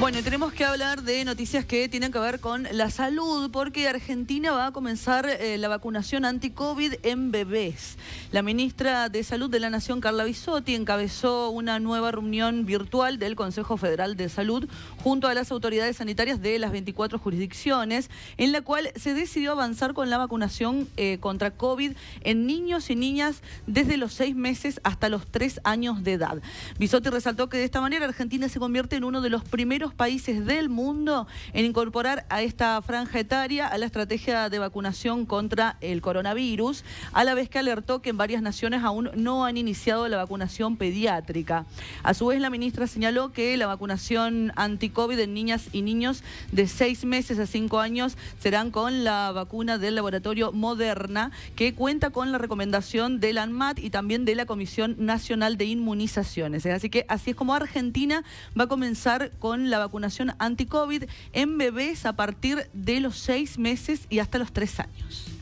Bueno, tenemos que hablar de noticias que tienen que ver con la salud, porque Argentina va a comenzar eh, la vacunación anti-COVID en bebés. La ministra de Salud de la Nación, Carla Bisotti, encabezó una nueva reunión virtual del Consejo Federal de Salud junto a las autoridades sanitarias de las 24 jurisdicciones, en la cual se decidió avanzar con la vacunación eh, contra COVID en niños y niñas desde los seis meses hasta los tres años de edad. Bisotti resaltó que de esta manera Argentina se convierte en uno de los primeros países del mundo en incorporar a esta franja etaria a la estrategia de vacunación contra el coronavirus, a la vez que alertó que en varias naciones aún no han iniciado la vacunación pediátrica. A su vez, la ministra señaló que la vacunación anti-COVID en niñas y niños de seis meses a cinco años serán con la vacuna del laboratorio Moderna, que cuenta con la recomendación del ANMAT y también de la Comisión Nacional de Inmunizaciones. Así que así es como Argentina va a comenzar con la vacunación anti-COVID en bebés a partir de los seis meses y hasta los tres años.